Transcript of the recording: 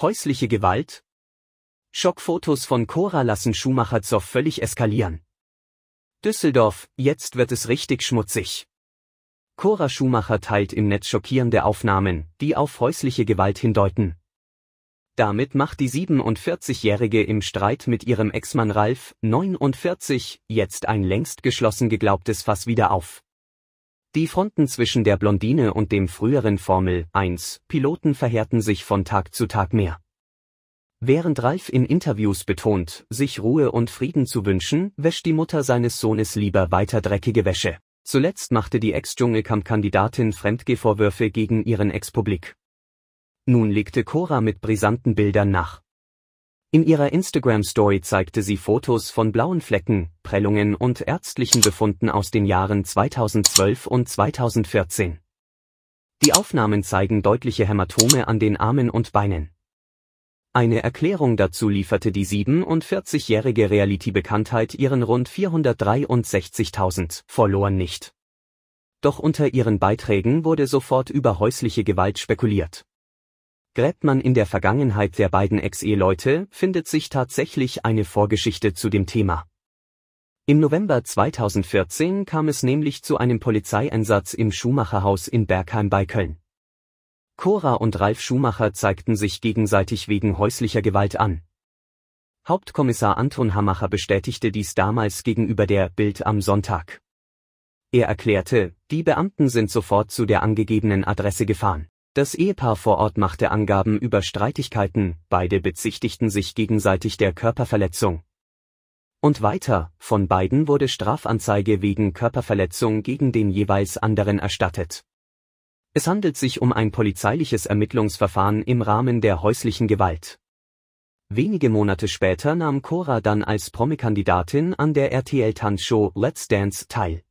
Häusliche Gewalt? Schockfotos von Cora lassen Schumacher zur völlig eskalieren. Düsseldorf, jetzt wird es richtig schmutzig. Cora Schumacher teilt im Netz schockierende Aufnahmen, die auf häusliche Gewalt hindeuten. Damit macht die 47-Jährige im Streit mit ihrem Ex-Mann Ralf, 49, jetzt ein längst geschlossen geglaubtes Fass wieder auf. Die Fronten zwischen der Blondine und dem früheren Formel 1-Piloten verhärten sich von Tag zu Tag mehr. Während Ralf in Interviews betont, sich Ruhe und Frieden zu wünschen, wäscht die Mutter seines Sohnes lieber weiter dreckige Wäsche. Zuletzt machte die Ex-Dschungelkamp-Kandidatin Fremdgehvorwürfe gegen ihren Ex-Publik. Nun legte Cora mit brisanten Bildern nach. In ihrer Instagram-Story zeigte sie Fotos von blauen Flecken, Prellungen und ärztlichen Befunden aus den Jahren 2012 und 2014. Die Aufnahmen zeigen deutliche Hämatome an den Armen und Beinen. Eine Erklärung dazu lieferte die 47-jährige Reality-Bekanntheit ihren rund 463.000 Followern nicht. Doch unter ihren Beiträgen wurde sofort über häusliche Gewalt spekuliert. Gräbt man in der Vergangenheit der beiden Ex-Eheleute, findet sich tatsächlich eine Vorgeschichte zu dem Thema. Im November 2014 kam es nämlich zu einem Polizeieinsatz im Schumacherhaus in Bergheim bei Köln. Cora und Ralf Schumacher zeigten sich gegenseitig wegen häuslicher Gewalt an. Hauptkommissar Anton Hamacher bestätigte dies damals gegenüber der Bild am Sonntag. Er erklärte, die Beamten sind sofort zu der angegebenen Adresse gefahren. Das Ehepaar vor Ort machte Angaben über Streitigkeiten, beide bezichtigten sich gegenseitig der Körperverletzung. Und weiter, von beiden wurde Strafanzeige wegen Körperverletzung gegen den jeweils anderen erstattet. Es handelt sich um ein polizeiliches Ermittlungsverfahren im Rahmen der häuslichen Gewalt. Wenige Monate später nahm Cora dann als Promi-Kandidatin an der RTL-Tanzshow Let's Dance teil.